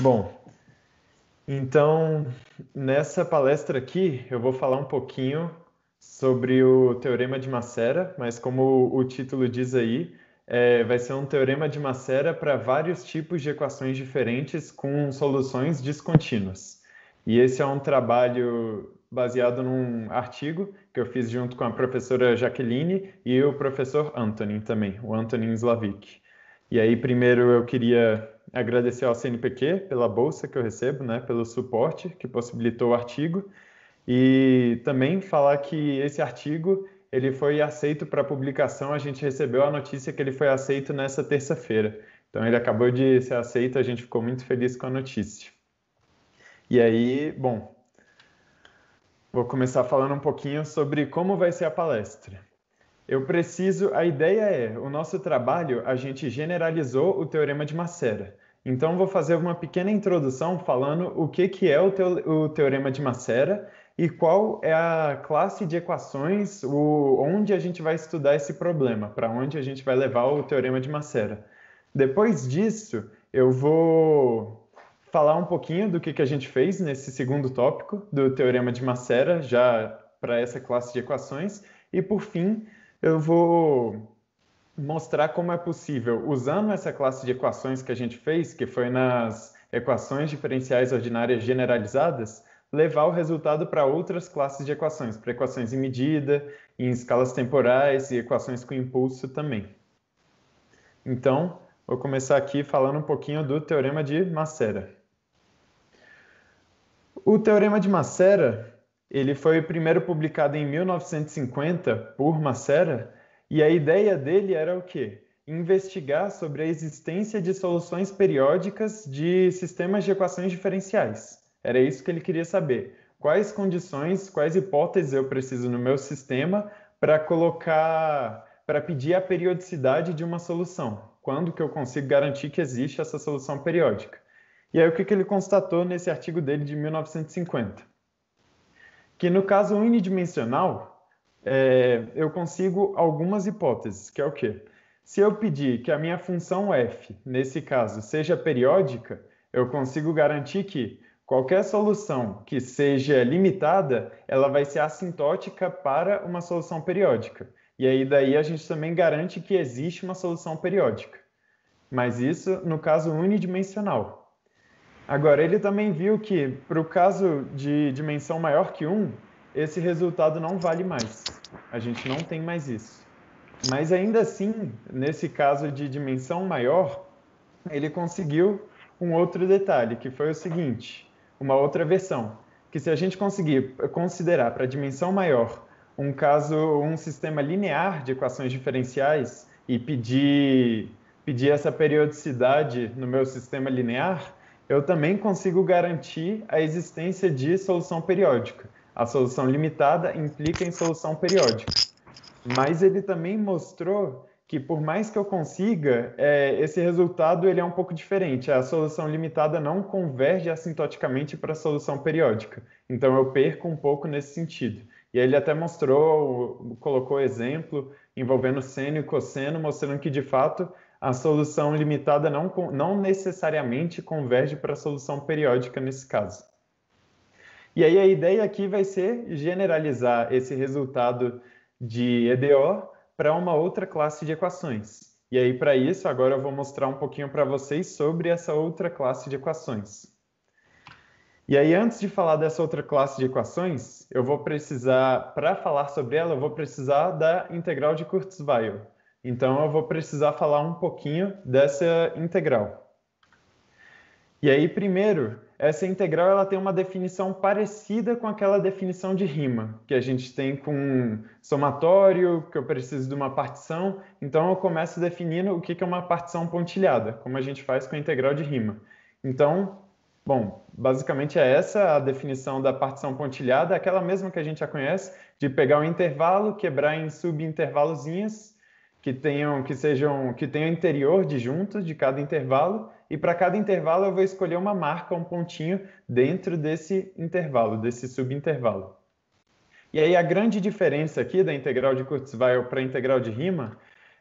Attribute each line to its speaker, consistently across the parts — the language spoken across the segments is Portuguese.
Speaker 1: Bom, então nessa palestra aqui eu vou falar um pouquinho sobre o Teorema de Macera, mas como o título diz aí, é, vai ser um teorema de Macera para vários tipos de equações diferentes com soluções descontínuas. E esse é um trabalho baseado num artigo que eu fiz junto com a professora Jaqueline e o professor Antonin também, o Antonin Slavik. E aí, primeiro eu queria agradecer ao CNPq pela bolsa que eu recebo, né, pelo suporte que possibilitou o artigo e também falar que esse artigo ele foi aceito para publicação, a gente recebeu a notícia que ele foi aceito nessa terça-feira. Então ele acabou de ser aceito, a gente ficou muito feliz com a notícia. E aí, bom, vou começar falando um pouquinho sobre como vai ser a palestra. Eu preciso, a ideia é, o nosso trabalho, a gente generalizou o teorema de Macera. Então, vou fazer uma pequena introdução falando o que, que é o, teo, o Teorema de Macera e qual é a classe de equações, o, onde a gente vai estudar esse problema, para onde a gente vai levar o Teorema de Macera. Depois disso, eu vou falar um pouquinho do que, que a gente fez nesse segundo tópico do Teorema de Macera, já para essa classe de equações, e por fim, eu vou mostrar como é possível, usando essa classe de equações que a gente fez, que foi nas equações diferenciais ordinárias generalizadas, levar o resultado para outras classes de equações, para equações em medida, em escalas temporais e equações com impulso também. Então, vou começar aqui falando um pouquinho do Teorema de Macera. O Teorema de Macera, ele foi primeiro publicado em 1950 por Macera, e a ideia dele era o quê? Investigar sobre a existência de soluções periódicas de sistemas de equações diferenciais. Era isso que ele queria saber. Quais condições, quais hipóteses eu preciso no meu sistema para colocar, para pedir a periodicidade de uma solução? Quando que eu consigo garantir que existe essa solução periódica? E aí o que, que ele constatou nesse artigo dele de 1950? Que no caso unidimensional, é, eu consigo algumas hipóteses, que é o quê? Se eu pedir que a minha função f, nesse caso, seja periódica, eu consigo garantir que qualquer solução que seja limitada, ela vai ser assintótica para uma solução periódica. E aí daí a gente também garante que existe uma solução periódica. Mas isso no caso unidimensional. Agora, ele também viu que para o caso de dimensão maior que 1, esse resultado não vale mais. A gente não tem mais isso. Mas ainda assim, nesse caso de dimensão maior, ele conseguiu um outro detalhe, que foi o seguinte, uma outra versão, que se a gente conseguir considerar para dimensão maior um caso, um sistema linear de equações diferenciais e pedir pedir essa periodicidade no meu sistema linear, eu também consigo garantir a existência de solução periódica. A solução limitada implica em solução periódica. Mas ele também mostrou que por mais que eu consiga, é, esse resultado ele é um pouco diferente. A solução limitada não converge assintoticamente para a solução periódica. Então eu perco um pouco nesse sentido. E ele até mostrou, colocou exemplo envolvendo seno e cosseno, mostrando que de fato a solução limitada não, não necessariamente converge para a solução periódica nesse caso. E aí a ideia aqui vai ser generalizar esse resultado de EDO para uma outra classe de equações. E aí, para isso, agora eu vou mostrar um pouquinho para vocês sobre essa outra classe de equações. E aí, antes de falar dessa outra classe de equações, eu vou precisar, para falar sobre ela, eu vou precisar da integral de Kurzweil. Então, eu vou precisar falar um pouquinho dessa integral. E aí, primeiro, essa integral ela tem uma definição parecida com aquela definição de rima que a gente tem com somatório, que eu preciso de uma partição. Então eu começo definindo o que é uma partição pontilhada, como a gente faz com a integral de rima. Então, bom, basicamente é essa a definição da partição pontilhada, aquela mesma que a gente já conhece, de pegar um intervalo, quebrar em subintervalozinhas que tenham que sejam que tenham interior de juntos de cada intervalo e para cada intervalo eu vou escolher uma marca, um pontinho dentro desse intervalo, desse subintervalo. E aí a grande diferença aqui da integral de Kurzweil para a integral de Riemann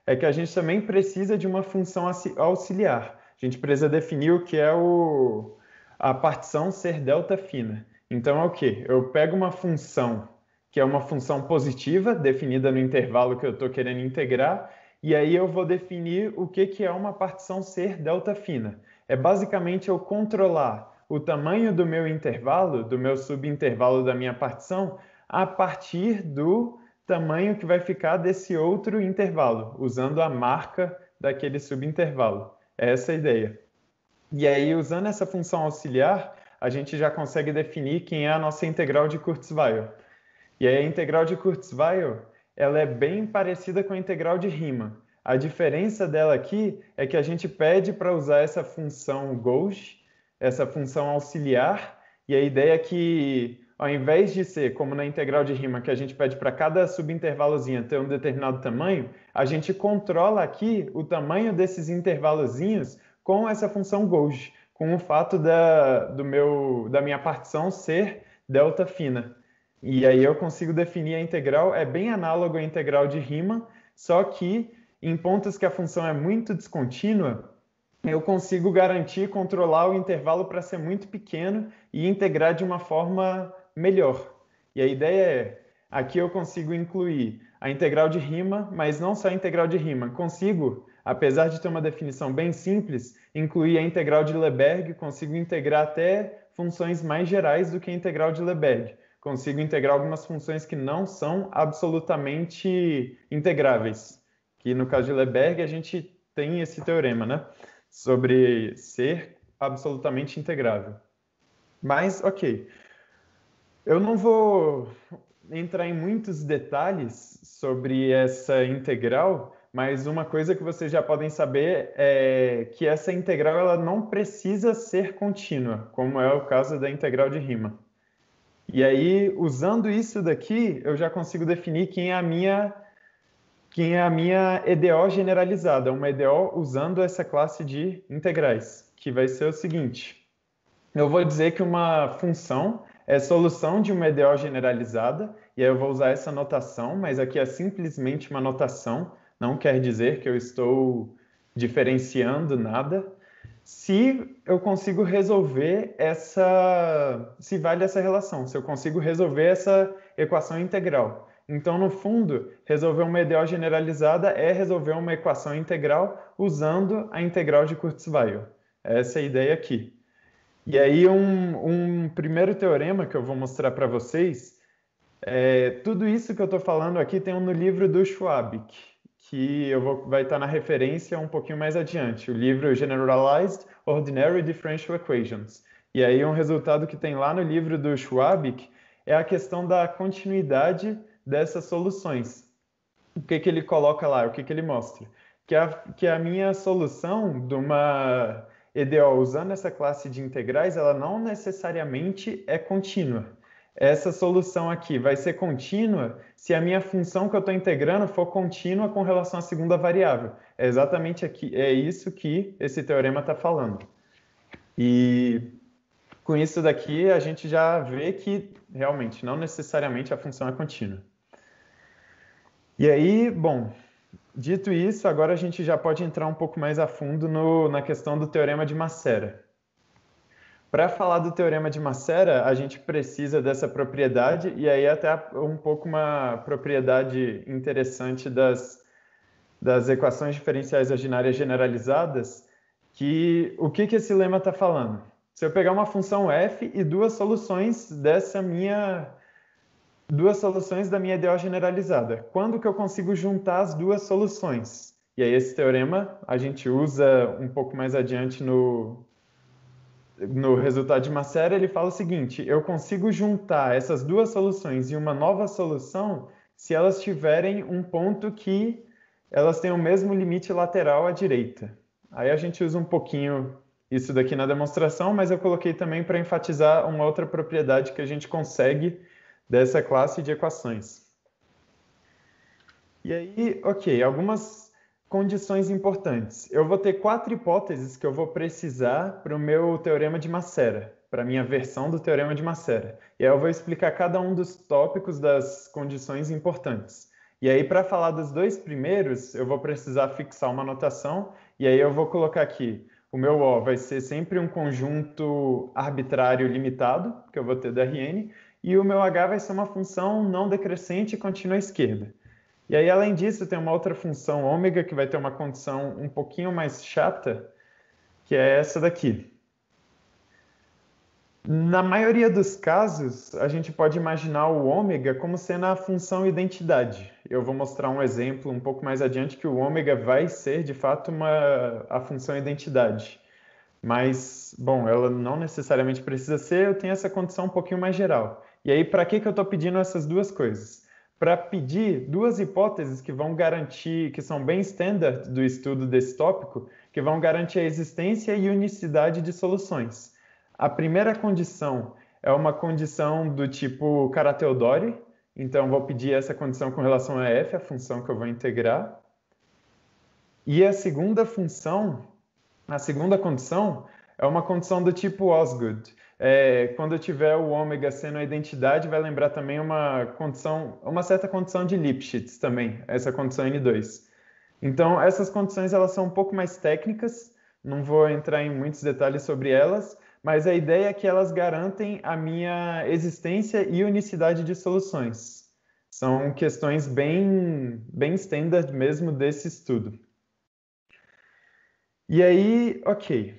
Speaker 1: é que a gente também precisa de uma função auxiliar. A gente precisa definir o que é o, a partição ser delta fina. Então é o que? Eu pego uma função que é uma função positiva definida no intervalo que eu estou querendo integrar, e aí eu vou definir o que, que é uma partição ser delta fina. É basicamente eu controlar o tamanho do meu intervalo, do meu subintervalo da minha partição, a partir do tamanho que vai ficar desse outro intervalo, usando a marca daquele subintervalo. É essa a ideia. E aí, usando essa função auxiliar, a gente já consegue definir quem é a nossa integral de Kurzweil. E aí a integral de Kurzweil, ela é bem parecida com a integral de Riemann. A diferença dela aqui é que a gente pede para usar essa função Gauge, essa função auxiliar, e a ideia é que ao invés de ser como na integral de Riemann, que a gente pede para cada subintervalozinho ter um determinado tamanho, a gente controla aqui o tamanho desses intervalozinhos com essa função Gauge, com o fato da, do meu, da minha partição ser delta fina. E aí eu consigo definir a integral, é bem análogo à integral de Riemann, só que em pontos que a função é muito descontínua, eu consigo garantir controlar o intervalo para ser muito pequeno e integrar de uma forma melhor. E a ideia é, aqui eu consigo incluir a integral de Riemann, mas não só a integral de Riemann, consigo, apesar de ter uma definição bem simples, incluir a integral de Lebesgue consigo integrar até funções mais gerais do que a integral de Lebesgue consigo integrar algumas funções que não são absolutamente integráveis. Que no caso de Leberg, a gente tem esse teorema, né? Sobre ser absolutamente integrável. Mas, ok. Eu não vou entrar em muitos detalhes sobre essa integral, mas uma coisa que vocês já podem saber é que essa integral ela não precisa ser contínua, como é o caso da integral de Riemann. E aí, usando isso daqui, eu já consigo definir quem é a minha quem é a minha EDO generalizada, uma EDO usando essa classe de integrais, que vai ser o seguinte. Eu vou dizer que uma função é solução de uma EDO generalizada, e aí eu vou usar essa notação, mas aqui é simplesmente uma notação, não quer dizer que eu estou diferenciando nada se eu consigo resolver essa. se vale essa relação, se eu consigo resolver essa equação integral. Então, no fundo, resolver uma ideal generalizada é resolver uma equação integral usando a integral de Kurzweil. Essa é a ideia aqui. E aí, um, um primeiro teorema que eu vou mostrar para vocês. É, tudo isso que eu estou falando aqui tem um no livro do Schwab, que eu vou, vai estar na referência um pouquinho mais adiante, o livro Generalized Ordinary Differential Equations. E aí um resultado que tem lá no livro do Schwab é a questão da continuidade dessas soluções. O que, que ele coloca lá, o que, que ele mostra? Que a, que a minha solução de uma EDO usando essa classe de integrais, ela não necessariamente é contínua essa solução aqui vai ser contínua se a minha função que eu estou integrando for contínua com relação à segunda variável. É exatamente aqui, é isso que esse teorema está falando. E com isso daqui a gente já vê que realmente não necessariamente a função é contínua. E aí, bom, dito isso, agora a gente já pode entrar um pouco mais a fundo no, na questão do teorema de Macera. Para falar do teorema de Macera, a gente precisa dessa propriedade, e aí até um pouco uma propriedade interessante das, das equações diferenciais ordinárias generalizadas, que o que, que esse lema está falando? Se eu pegar uma função f e duas soluções dessa minha duas soluções da minha ideal generalizada, quando que eu consigo juntar as duas soluções? E aí esse teorema a gente usa um pouco mais adiante no no resultado de uma série, ele fala o seguinte: eu consigo juntar essas duas soluções em uma nova solução se elas tiverem um ponto que elas têm o mesmo limite lateral à direita. Aí a gente usa um pouquinho isso daqui na demonstração, mas eu coloquei também para enfatizar uma outra propriedade que a gente consegue dessa classe de equações. E aí, ok, algumas condições importantes. Eu vou ter quatro hipóteses que eu vou precisar para o meu teorema de Macera, para a minha versão do teorema de Macera. E aí eu vou explicar cada um dos tópicos das condições importantes. E aí, para falar dos dois primeiros, eu vou precisar fixar uma notação, e aí eu vou colocar aqui, o meu O vai ser sempre um conjunto arbitrário limitado, que eu vou ter do Rn, e o meu H vai ser uma função não decrescente e contínua à esquerda. E aí, além disso, tem uma outra função ômega que vai ter uma condição um pouquinho mais chata, que é essa daqui. Na maioria dos casos, a gente pode imaginar o ômega como sendo a função identidade. Eu vou mostrar um exemplo um pouco mais adiante que o ômega vai ser, de fato, uma, a função identidade. Mas, bom, ela não necessariamente precisa ser, eu tenho essa condição um pouquinho mais geral. E aí, para que, que eu estou pedindo essas duas coisas? para pedir duas hipóteses que vão garantir, que são bem standard do estudo desse tópico, que vão garantir a existência e unicidade de soluções. A primeira condição é uma condição do tipo Karateodori, então vou pedir essa condição com relação a f, a função que eu vou integrar. E a segunda função, a segunda condição é uma condição do tipo Osgood, é, quando tiver o ômega sendo a identidade, vai lembrar também uma condição, uma certa condição de Lipschitz também, essa condição N2. Então, essas condições elas são um pouco mais técnicas, não vou entrar em muitos detalhes sobre elas, mas a ideia é que elas garantem a minha existência e unicidade de soluções. São questões bem, bem standard mesmo desse estudo. E aí, ok.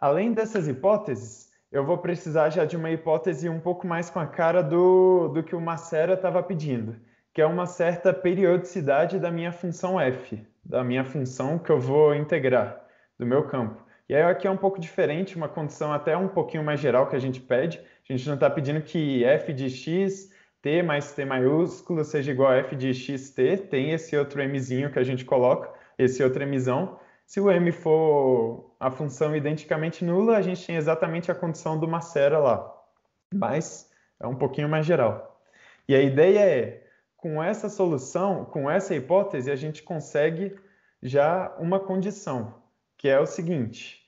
Speaker 1: Além dessas hipóteses, eu vou precisar já de uma hipótese um pouco mais com a cara do, do que o Macera estava pedindo, que é uma certa periodicidade da minha função f, da minha função que eu vou integrar do meu campo. E aí aqui é um pouco diferente, uma condição até um pouquinho mais geral que a gente pede. A gente não está pedindo que f de x t mais t maiúsculo seja igual a f de t tem esse outro mzinho que a gente coloca, esse outro mzão, se o M for a função identicamente nula, a gente tem exatamente a condição do Macera lá. Mas é um pouquinho mais geral. E a ideia é, com essa solução, com essa hipótese, a gente consegue já uma condição, que é o seguinte.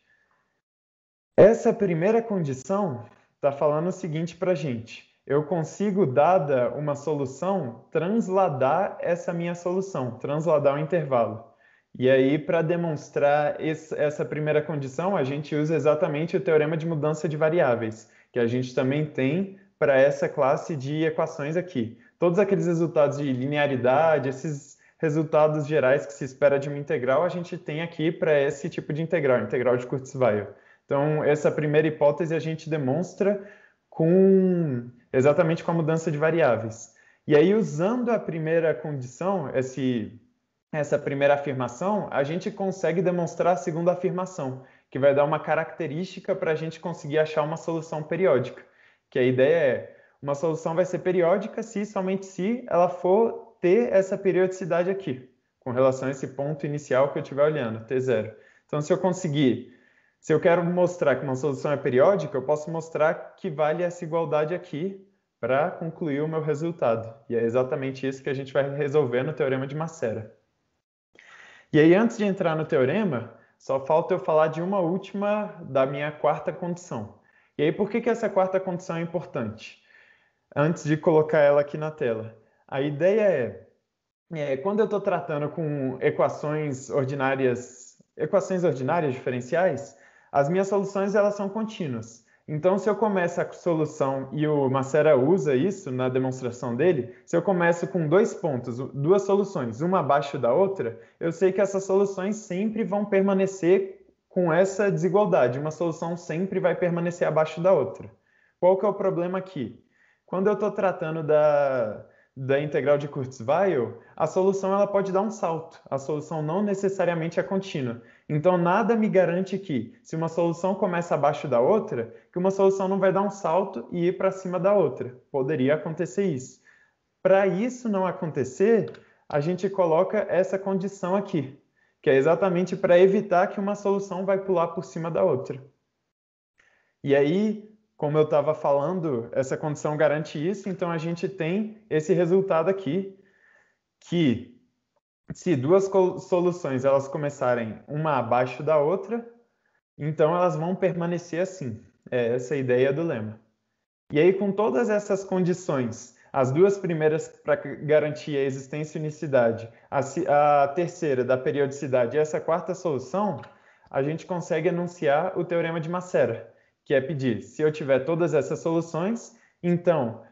Speaker 1: Essa primeira condição está falando o seguinte para a gente. Eu consigo, dada uma solução, transladar essa minha solução, transladar o intervalo. E aí, para demonstrar esse, essa primeira condição, a gente usa exatamente o teorema de mudança de variáveis, que a gente também tem para essa classe de equações aqui. Todos aqueles resultados de linearidade, esses resultados gerais que se espera de uma integral, a gente tem aqui para esse tipo de integral, integral de Kurzweil. Então, essa primeira hipótese a gente demonstra com exatamente com a mudança de variáveis. E aí, usando a primeira condição, esse essa primeira afirmação, a gente consegue demonstrar a segunda afirmação, que vai dar uma característica para a gente conseguir achar uma solução periódica. Que a ideia é, uma solução vai ser periódica se, somente se, ela for ter essa periodicidade aqui, com relação a esse ponto inicial que eu estiver olhando, T0. Então, se eu conseguir, se eu quero mostrar que uma solução é periódica, eu posso mostrar que vale essa igualdade aqui para concluir o meu resultado. E é exatamente isso que a gente vai resolver no Teorema de Macera. E aí, antes de entrar no teorema, só falta eu falar de uma última da minha quarta condição. E aí, por que, que essa quarta condição é importante? Antes de colocar ela aqui na tela. A ideia é, é quando eu estou tratando com equações ordinárias, equações ordinárias diferenciais, as minhas soluções elas são contínuas. Então, se eu começo a solução, e o Macera usa isso na demonstração dele, se eu começo com dois pontos, duas soluções, uma abaixo da outra, eu sei que essas soluções sempre vão permanecer com essa desigualdade. Uma solução sempre vai permanecer abaixo da outra. Qual que é o problema aqui? Quando eu estou tratando da, da integral de Kurzweil, a solução ela pode dar um salto. A solução não necessariamente é contínua. Então nada me garante que se uma solução começa abaixo da outra, que uma solução não vai dar um salto e ir para cima da outra. Poderia acontecer isso. Para isso não acontecer, a gente coloca essa condição aqui, que é exatamente para evitar que uma solução vai pular por cima da outra. E aí, como eu estava falando, essa condição garante isso, então a gente tem esse resultado aqui, que se duas soluções elas começarem uma abaixo da outra, então elas vão permanecer assim. É essa a ideia do lema. E aí, com todas essas condições, as duas primeiras para garantir a existência e unicidade, a, a terceira da periodicidade e essa quarta solução, a gente consegue enunciar o teorema de Macera que é pedir, se eu tiver todas essas soluções, então,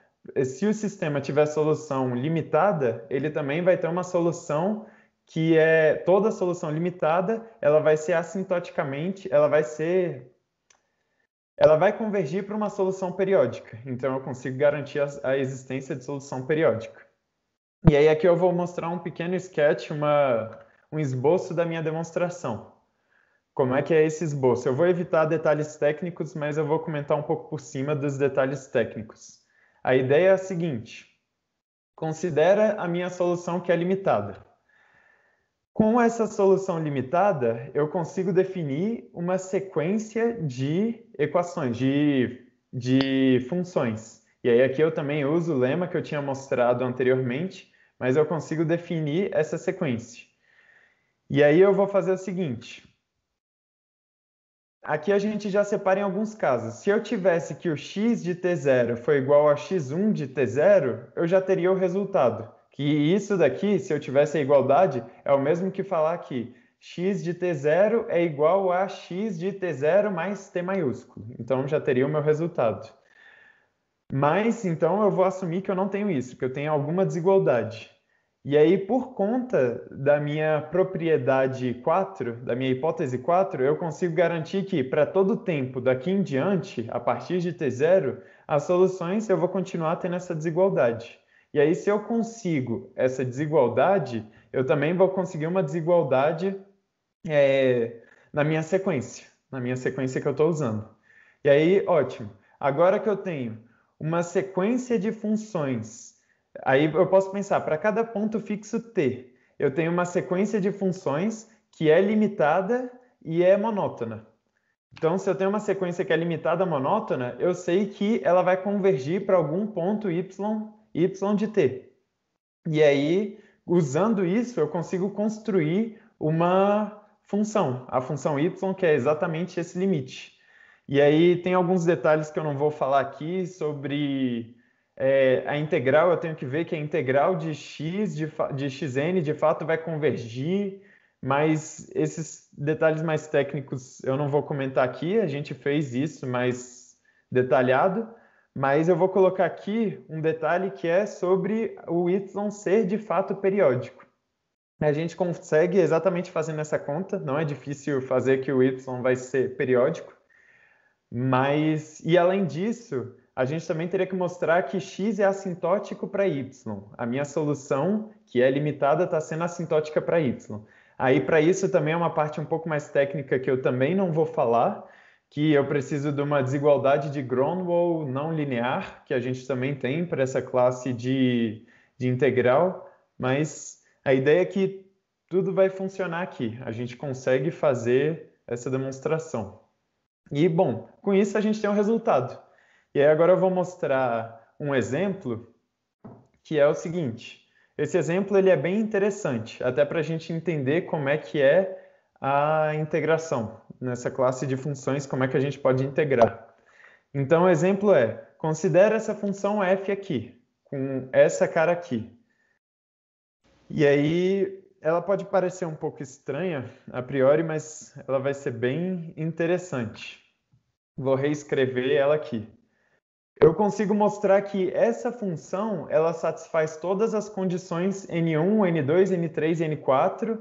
Speaker 1: se o sistema tiver solução limitada, ele também vai ter uma solução que é toda solução limitada, ela vai ser assintoticamente, ela vai ser ela vai convergir para uma solução periódica. Então eu consigo garantir a, a existência de solução periódica. E aí aqui eu vou mostrar um pequeno sketch, uma, um esboço da minha demonstração. Como é que é esse esboço? Eu vou evitar detalhes técnicos, mas eu vou comentar um pouco por cima dos detalhes técnicos. A ideia é a seguinte: considera a minha solução que é limitada. Com essa solução limitada, eu consigo definir uma sequência de equações, de, de funções. E aí aqui eu também uso o lema que eu tinha mostrado anteriormente, mas eu consigo definir essa sequência. E aí eu vou fazer o seguinte, Aqui a gente já separa em alguns casos. Se eu tivesse que o x de t0 foi igual a x1 de t0, eu já teria o resultado. Que isso daqui, se eu tivesse a igualdade, é o mesmo que falar que x de t0 é igual a x de t0 mais t maiúsculo. Então, já teria o meu resultado. Mas, então, eu vou assumir que eu não tenho isso, que eu tenho alguma desigualdade. E aí, por conta da minha propriedade 4, da minha hipótese 4, eu consigo garantir que, para todo o tempo daqui em diante, a partir de T0, as soluções eu vou continuar tendo essa desigualdade. E aí, se eu consigo essa desigualdade, eu também vou conseguir uma desigualdade é, na minha sequência, na minha sequência que eu estou usando. E aí, ótimo. Agora que eu tenho uma sequência de funções Aí eu posso pensar, para cada ponto fixo t, eu tenho uma sequência de funções que é limitada e é monótona. Então, se eu tenho uma sequência que é limitada monótona, eu sei que ela vai convergir para algum ponto y, y de t. E aí, usando isso, eu consigo construir uma função, a função y, que é exatamente esse limite. E aí tem alguns detalhes que eu não vou falar aqui sobre é, a integral, eu tenho que ver que a integral de x, de, de xn, de fato vai convergir, mas esses detalhes mais técnicos eu não vou comentar aqui, a gente fez isso mais detalhado, mas eu vou colocar aqui um detalhe que é sobre o y ser de fato periódico. A gente consegue exatamente fazendo essa conta, não é difícil fazer que o y vai ser periódico, mas, e além disso, a gente também teria que mostrar que x é assintótico para y. A minha solução, que é limitada, está sendo assintótica para y. Aí, para isso, também é uma parte um pouco mais técnica que eu também não vou falar, que eu preciso de uma desigualdade de Gronwall não linear, que a gente também tem para essa classe de, de integral, mas a ideia é que tudo vai funcionar aqui. A gente consegue fazer essa demonstração. E, bom, com isso a gente tem um resultado. E aí agora eu vou mostrar um exemplo que é o seguinte. Esse exemplo ele é bem interessante, até para a gente entender como é que é a integração nessa classe de funções, como é que a gente pode integrar. Então, o exemplo é, considera essa função f aqui, com essa cara aqui. E aí, ela pode parecer um pouco estranha a priori, mas ela vai ser bem interessante. Vou reescrever ela aqui eu consigo mostrar que essa função ela satisfaz todas as condições N1, N2, N3 N4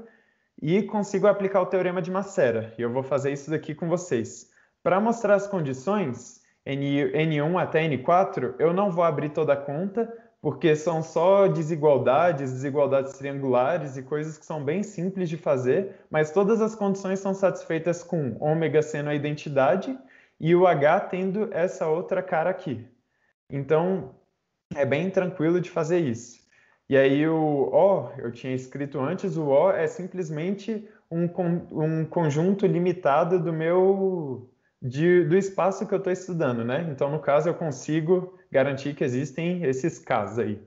Speaker 1: e consigo aplicar o teorema de Macera. E eu vou fazer isso daqui com vocês. Para mostrar as condições, N, 1 até N4, eu não vou abrir toda a conta, porque são só desigualdades, desigualdades triangulares e coisas que são bem simples de fazer, mas todas as condições são satisfeitas com ômega sendo a identidade, e o H tendo essa outra cara aqui. Então, é bem tranquilo de fazer isso. E aí o O, eu tinha escrito antes, o O é simplesmente um, um conjunto limitado do meu de, do espaço que eu estou estudando, né? Então, no caso, eu consigo garantir que existem esses casos aí.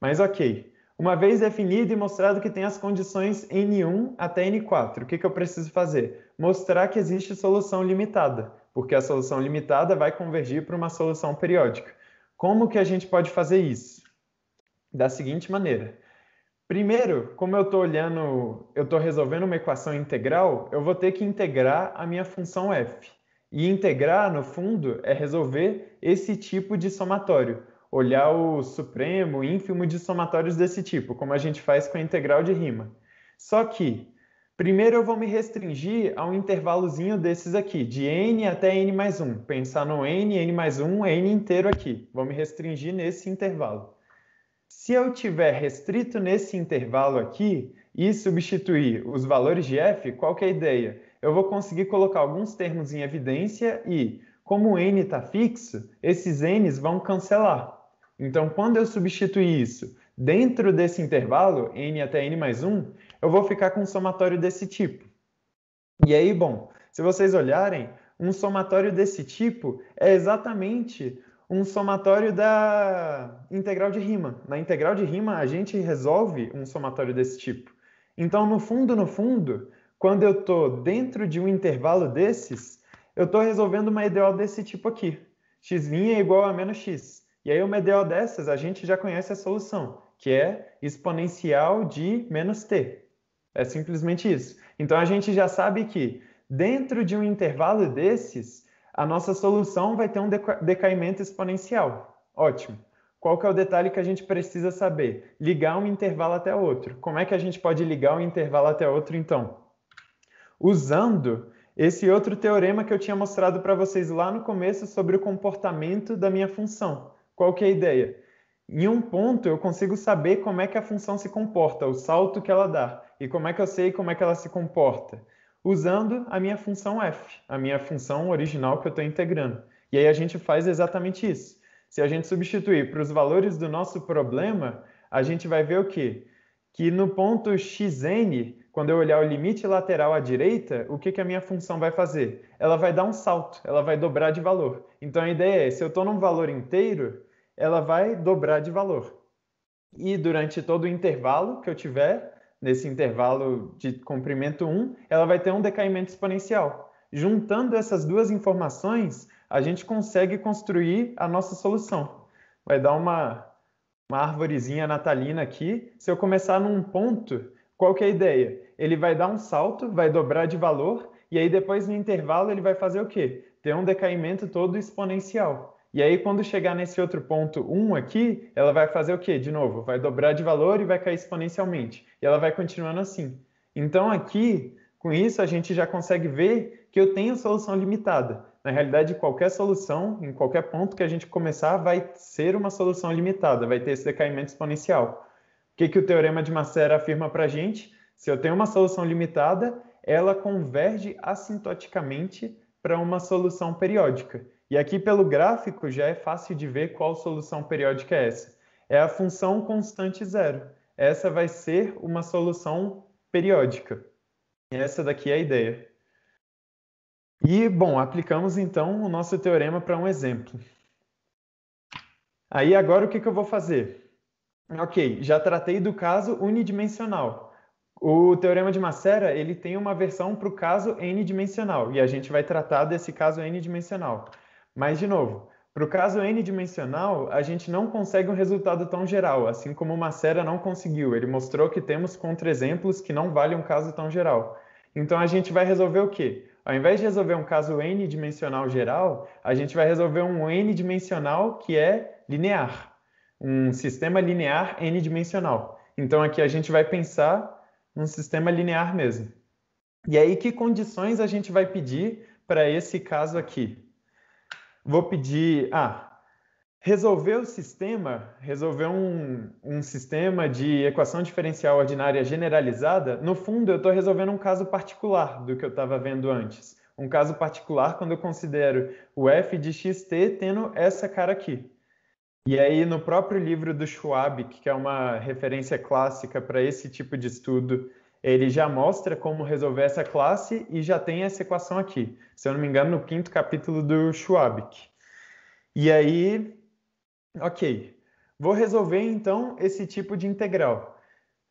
Speaker 1: Mas ok. Uma vez definido e mostrado que tem as condições N1 até N4, o que, que eu preciso fazer? Mostrar que existe solução limitada porque a solução limitada vai convergir para uma solução periódica. Como que a gente pode fazer isso? Da seguinte maneira. Primeiro, como eu estou olhando, eu estou resolvendo uma equação integral, eu vou ter que integrar a minha função f. E integrar, no fundo, é resolver esse tipo de somatório. Olhar o supremo, ínfimo de somatórios desse tipo, como a gente faz com a integral de Riemann. Só que Primeiro eu vou me restringir a um intervalozinho desses aqui, de n até n mais 1. Pensar no n, n mais 1, n inteiro aqui. Vou me restringir nesse intervalo. Se eu tiver restrito nesse intervalo aqui e substituir os valores de f, qual é a ideia? Eu vou conseguir colocar alguns termos em evidência e, como n está fixo, esses n's vão cancelar. Então, quando eu substituir isso dentro desse intervalo, n até n mais 1, eu vou ficar com um somatório desse tipo. E aí, bom, se vocês olharem, um somatório desse tipo é exatamente um somatório da integral de Riemann. Na integral de Riemann, a gente resolve um somatório desse tipo. Então, no fundo, no fundo, quando eu estou dentro de um intervalo desses, eu estou resolvendo uma EDO desse tipo aqui. x' é igual a menos x. E aí, uma EDO dessas, a gente já conhece a solução, que é exponencial de menos t. É simplesmente isso. Então a gente já sabe que dentro de um intervalo desses, a nossa solução vai ter um decaimento exponencial. Ótimo. Qual que é o detalhe que a gente precisa saber? Ligar um intervalo até outro. Como é que a gente pode ligar um intervalo até outro, então? Usando esse outro teorema que eu tinha mostrado para vocês lá no começo sobre o comportamento da minha função. Qual que é a ideia? Em um ponto, eu consigo saber como é que a função se comporta, o salto que ela dá. E como é que eu sei como é que ela se comporta? Usando a minha função f, a minha função original que eu estou integrando. E aí a gente faz exatamente isso. Se a gente substituir para os valores do nosso problema, a gente vai ver o quê? Que no ponto xn, quando eu olhar o limite lateral à direita, o que, que a minha função vai fazer? Ela vai dar um salto, ela vai dobrar de valor. Então a ideia é, se eu estou num valor inteiro, ela vai dobrar de valor. E durante todo o intervalo que eu tiver, nesse intervalo de comprimento 1, ela vai ter um decaimento exponencial. Juntando essas duas informações, a gente consegue construir a nossa solução. Vai dar uma, uma árvorezinha natalina aqui. Se eu começar num ponto, qual que é a ideia? Ele vai dar um salto, vai dobrar de valor, e aí depois no intervalo ele vai fazer o quê? Ter um decaimento todo exponencial. E aí, quando chegar nesse outro ponto 1 aqui, ela vai fazer o quê? De novo, vai dobrar de valor e vai cair exponencialmente. E ela vai continuando assim. Então, aqui, com isso, a gente já consegue ver que eu tenho solução limitada. Na realidade, qualquer solução, em qualquer ponto que a gente começar, vai ser uma solução limitada, vai ter esse decaimento exponencial. O que, que o Teorema de Macera afirma para a gente? Se eu tenho uma solução limitada, ela converge assintoticamente para uma solução periódica. E aqui pelo gráfico já é fácil de ver qual solução periódica é essa. É a função constante zero. Essa vai ser uma solução periódica. Essa daqui é a ideia. E, bom, aplicamos então o nosso teorema para um exemplo. Aí agora o que, que eu vou fazer? Ok, já tratei do caso unidimensional. O teorema de Macera ele tem uma versão para o caso n-dimensional e a gente vai tratar desse caso n-dimensional. Mas, de novo, para o caso n-dimensional, a gente não consegue um resultado tão geral, assim como o Macera não conseguiu. Ele mostrou que temos contra-exemplos que não valem um caso tão geral. Então, a gente vai resolver o quê? Ao invés de resolver um caso n-dimensional geral, a gente vai resolver um n-dimensional que é linear, um sistema linear n-dimensional. Então, aqui a gente vai pensar num sistema linear mesmo. E aí, que condições a gente vai pedir para esse caso aqui? Vou pedir. Ah, resolver o sistema, resolver um, um sistema de equação diferencial ordinária generalizada, no fundo eu estou resolvendo um caso particular do que eu estava vendo antes. Um caso particular quando eu considero o f de xt tendo essa cara aqui. E aí no próprio livro do Schwab, que é uma referência clássica para esse tipo de estudo, ele já mostra como resolver essa classe e já tem essa equação aqui. Se eu não me engano, no quinto capítulo do Schwabik. E aí, ok, vou resolver então esse tipo de integral,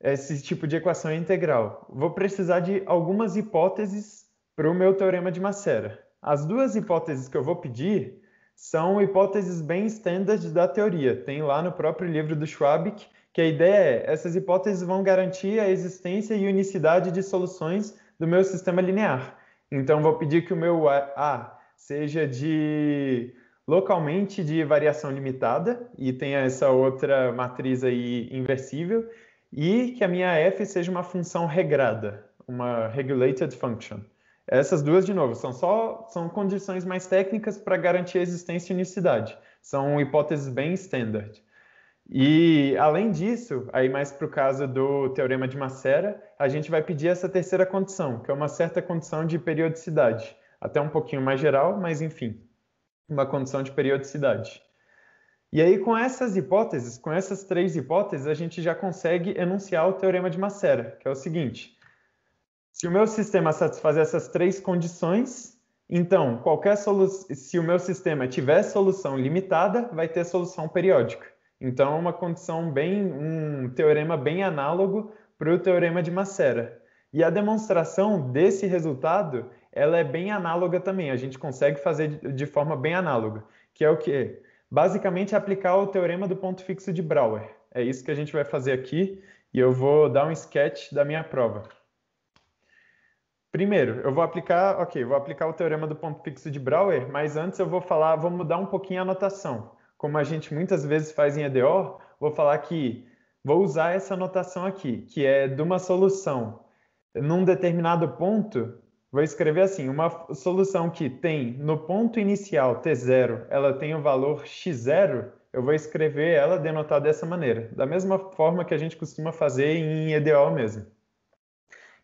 Speaker 1: esse tipo de equação integral. Vou precisar de algumas hipóteses para o meu teorema de Macera. As duas hipóteses que eu vou pedir são hipóteses bem standard da teoria. Tem lá no próprio livro do Schwabik que a ideia é essas hipóteses vão garantir a existência e unicidade de soluções do meu sistema linear. Então, vou pedir que o meu A seja de localmente de variação limitada e tenha essa outra matriz aí inversível e que a minha f seja uma função regrada, uma regulated function. Essas duas, de novo, são só são condições mais técnicas para garantir a existência e unicidade. São hipóteses bem standard. E, além disso, aí mais para o caso do teorema de Macera, a gente vai pedir essa terceira condição, que é uma certa condição de periodicidade. Até um pouquinho mais geral, mas enfim, uma condição de periodicidade. E aí, com essas hipóteses, com essas três hipóteses, a gente já consegue enunciar o teorema de Macera, que é o seguinte. Se o meu sistema satisfazer essas três condições, então, qualquer solu... se o meu sistema tiver solução limitada, vai ter solução periódica. Então, é uma condição bem, um teorema bem análogo para o teorema de Macera. E a demonstração desse resultado, ela é bem análoga também. A gente consegue fazer de forma bem análoga, que é o que basicamente aplicar o teorema do ponto fixo de Brouwer. É isso que a gente vai fazer aqui e eu vou dar um sketch da minha prova. Primeiro, eu vou aplicar, ok, vou aplicar o teorema do ponto fixo de Brouwer, mas antes eu vou falar, vou mudar um pouquinho a notação como a gente muitas vezes faz em EDO, vou falar que vou usar essa notação aqui, que é de uma solução. Num determinado ponto, vou escrever assim, uma solução que tem no ponto inicial T0, ela tem o valor X0, eu vou escrever ela denotar dessa maneira, da mesma forma que a gente costuma fazer em EDO mesmo.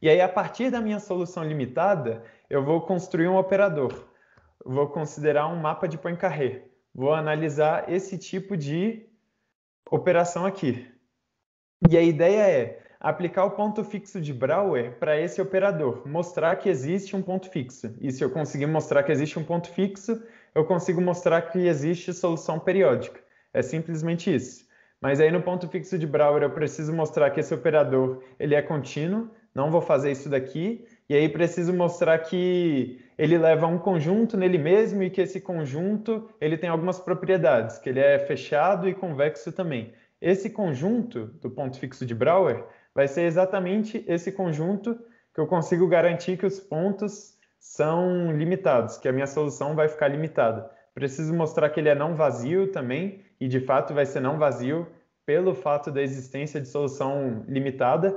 Speaker 1: E aí, a partir da minha solução limitada, eu vou construir um operador. Vou considerar um mapa de Poincaré vou analisar esse tipo de operação aqui. E a ideia é aplicar o ponto fixo de Brouwer para esse operador, mostrar que existe um ponto fixo. E se eu conseguir mostrar que existe um ponto fixo, eu consigo mostrar que existe solução periódica. É simplesmente isso. Mas aí no ponto fixo de Brouwer eu preciso mostrar que esse operador ele é contínuo, não vou fazer isso daqui, e aí preciso mostrar que ele leva um conjunto nele mesmo e que esse conjunto ele tem algumas propriedades, que ele é fechado e convexo também. Esse conjunto do ponto fixo de Brouwer vai ser exatamente esse conjunto que eu consigo garantir que os pontos são limitados, que a minha solução vai ficar limitada. Preciso mostrar que ele é não vazio também, e de fato vai ser não vazio pelo fato da existência de solução limitada,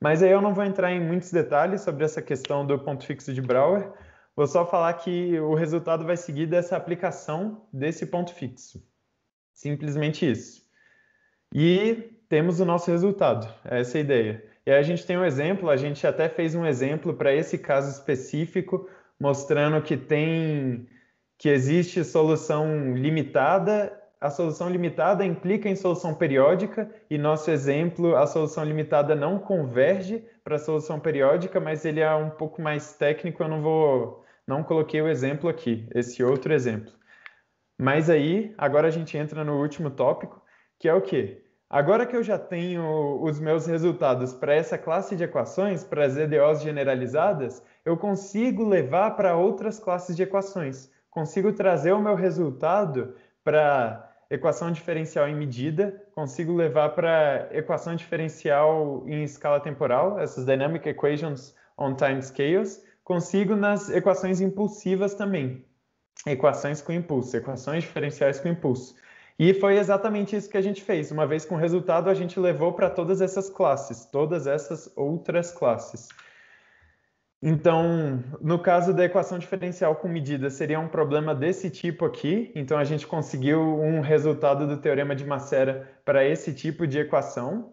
Speaker 1: mas aí eu não vou entrar em muitos detalhes sobre essa questão do ponto fixo de Brouwer, vou só falar que o resultado vai seguir dessa aplicação desse ponto fixo. Simplesmente isso. E temos o nosso resultado, é essa é a ideia. E aí a gente tem um exemplo, a gente até fez um exemplo para esse caso específico, mostrando que tem que existe solução limitada a solução limitada implica em solução periódica e nosso exemplo, a solução limitada não converge para a solução periódica, mas ele é um pouco mais técnico, eu não vou não coloquei o exemplo aqui, esse outro exemplo. Mas aí, agora a gente entra no último tópico, que é o quê? Agora que eu já tenho os meus resultados para essa classe de equações, para as EDOs generalizadas, eu consigo levar para outras classes de equações. Consigo trazer o meu resultado para equação diferencial em medida, consigo levar para equação diferencial em escala temporal, essas dynamic equations on time scales, consigo nas equações impulsivas também, equações com impulso, equações diferenciais com impulso. E foi exatamente isso que a gente fez. Uma vez com o resultado, a gente levou para todas essas classes, todas essas outras classes. Então, no caso da equação diferencial com medida, seria um problema desse tipo aqui. Então, a gente conseguiu um resultado do teorema de Macera para esse tipo de equação.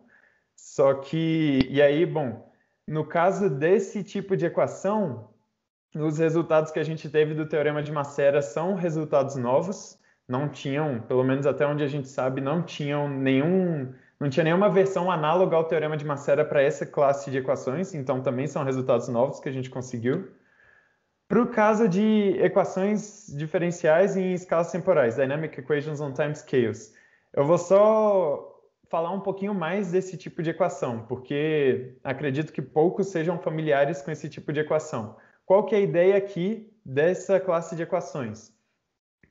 Speaker 1: Só que, e aí, bom, no caso desse tipo de equação, os resultados que a gente teve do teorema de Macera são resultados novos. Não tinham, pelo menos até onde a gente sabe, não tinham nenhum não tinha nenhuma versão análoga ao teorema de Macera para essa classe de equações, então também são resultados novos que a gente conseguiu. Para o caso de equações diferenciais em escalas temporais, Dynamic Equations on Time Scales, eu vou só falar um pouquinho mais desse tipo de equação, porque acredito que poucos sejam familiares com esse tipo de equação. Qual que é a ideia aqui dessa classe de equações?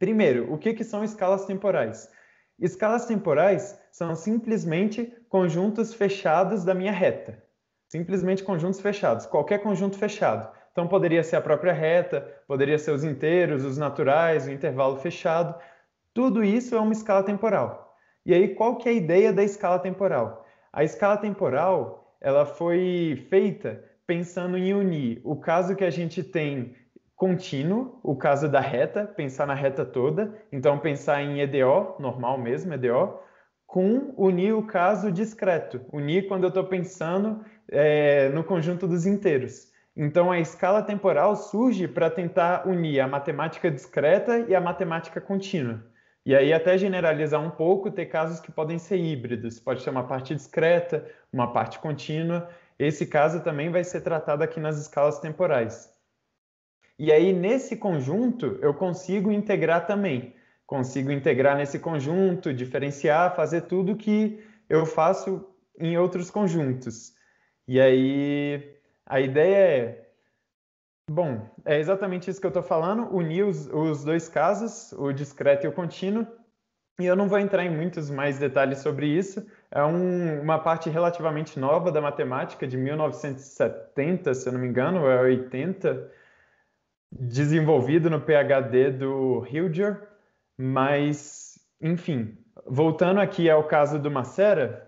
Speaker 1: Primeiro, o que, que são escalas temporais? Escalas temporais são simplesmente conjuntos fechados da minha reta. Simplesmente conjuntos fechados, qualquer conjunto fechado. Então poderia ser a própria reta, poderia ser os inteiros, os naturais, o intervalo fechado. Tudo isso é uma escala temporal. E aí qual que é a ideia da escala temporal? A escala temporal, ela foi feita pensando em unir o caso que a gente tem contínuo, o caso da reta, pensar na reta toda, então pensar em EDO, normal mesmo, EDO, com unir o caso discreto, unir quando eu estou pensando é, no conjunto dos inteiros. Então a escala temporal surge para tentar unir a matemática discreta e a matemática contínua. E aí até generalizar um pouco, ter casos que podem ser híbridos, pode ser uma parte discreta, uma parte contínua. Esse caso também vai ser tratado aqui nas escalas temporais. E aí, nesse conjunto, eu consigo integrar também. Consigo integrar nesse conjunto, diferenciar, fazer tudo que eu faço em outros conjuntos. E aí, a ideia é. Bom, é exatamente isso que eu estou falando: unir os, os dois casos, o discreto e o contínuo. E eu não vou entrar em muitos mais detalhes sobre isso. É um, uma parte relativamente nova da matemática, de 1970, se eu não me engano, ou é 80 desenvolvido no PhD do Hilger, mas, enfim, voltando aqui ao caso do Macera,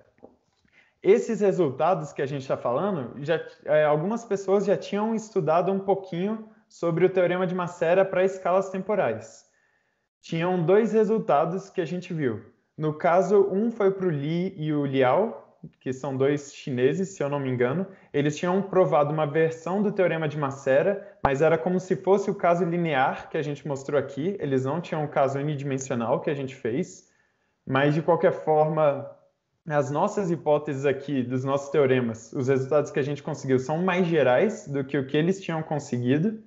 Speaker 1: esses resultados que a gente está falando, já, é, algumas pessoas já tinham estudado um pouquinho sobre o teorema de Macera para escalas temporais. Tinham dois resultados que a gente viu. No caso, um foi para o Li e o Liao, que são dois chineses, se eu não me engano, eles tinham provado uma versão do teorema de Macera, mas era como se fosse o caso linear que a gente mostrou aqui, eles não tinham o caso unidimensional que a gente fez, mas de qualquer forma, as nossas hipóteses aqui, dos nossos teoremas, os resultados que a gente conseguiu são mais gerais do que o que eles tinham conseguido,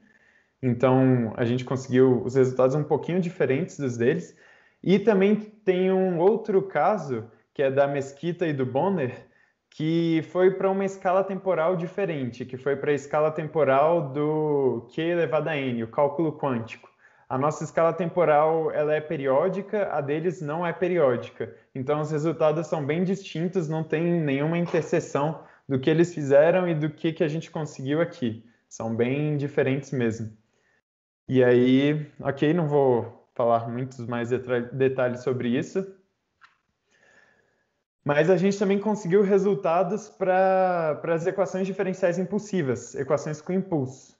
Speaker 1: então a gente conseguiu os resultados um pouquinho diferentes dos deles, e também tem um outro caso que é da Mesquita e do Bonner, que foi para uma escala temporal diferente, que foi para a escala temporal do Q é elevado a N, o cálculo quântico. A nossa escala temporal ela é periódica, a deles não é periódica. Então os resultados são bem distintos, não tem nenhuma interseção do que eles fizeram e do que, que a gente conseguiu aqui. São bem diferentes mesmo. E aí, ok, não vou falar muitos mais detalhes sobre isso, mas a gente também conseguiu resultados para as equações diferenciais impulsivas, equações com impulso.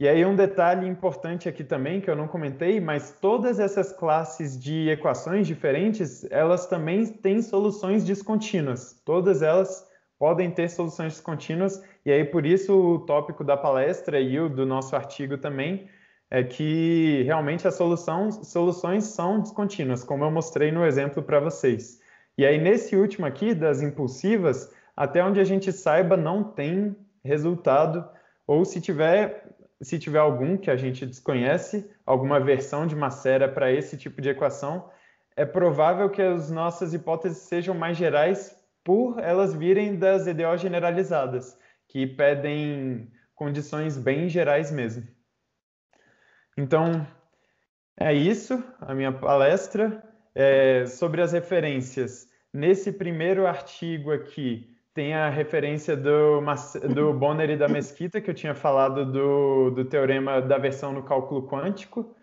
Speaker 1: E aí um detalhe importante aqui também que eu não comentei, mas todas essas classes de equações diferentes, elas também têm soluções descontínuas. Todas elas podem ter soluções descontínuas e aí por isso o tópico da palestra e o do nosso artigo também é que realmente as soluções são descontínuas, como eu mostrei no exemplo para vocês. E aí, nesse último aqui, das impulsivas, até onde a gente saiba, não tem resultado. Ou se tiver, se tiver algum que a gente desconhece, alguma versão de macera para esse tipo de equação, é provável que as nossas hipóteses sejam mais gerais por elas virem das EDO generalizadas, que pedem condições bem gerais mesmo. Então, é isso, a minha palestra é, sobre as referências. Nesse primeiro artigo aqui, tem a referência do, do Bonner e da Mesquita, que eu tinha falado do, do teorema da versão no cálculo quântico.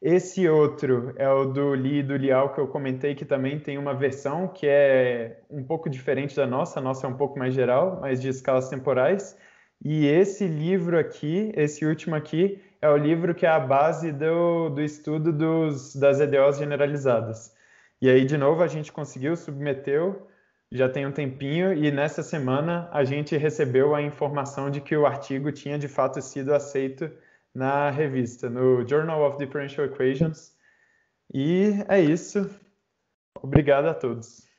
Speaker 1: Esse outro é o do Li e do Lial que eu comentei, que também tem uma versão que é um pouco diferente da nossa, a nossa é um pouco mais geral, mas de escalas temporais. E esse livro aqui, esse último aqui, é o livro que é a base do, do estudo dos, das EDOs generalizadas. E aí, de novo, a gente conseguiu, submeteu, já tem um tempinho, e nessa semana a gente recebeu a informação de que o artigo tinha de fato sido aceito na revista, no Journal of Differential Equations. E é isso. Obrigado a todos.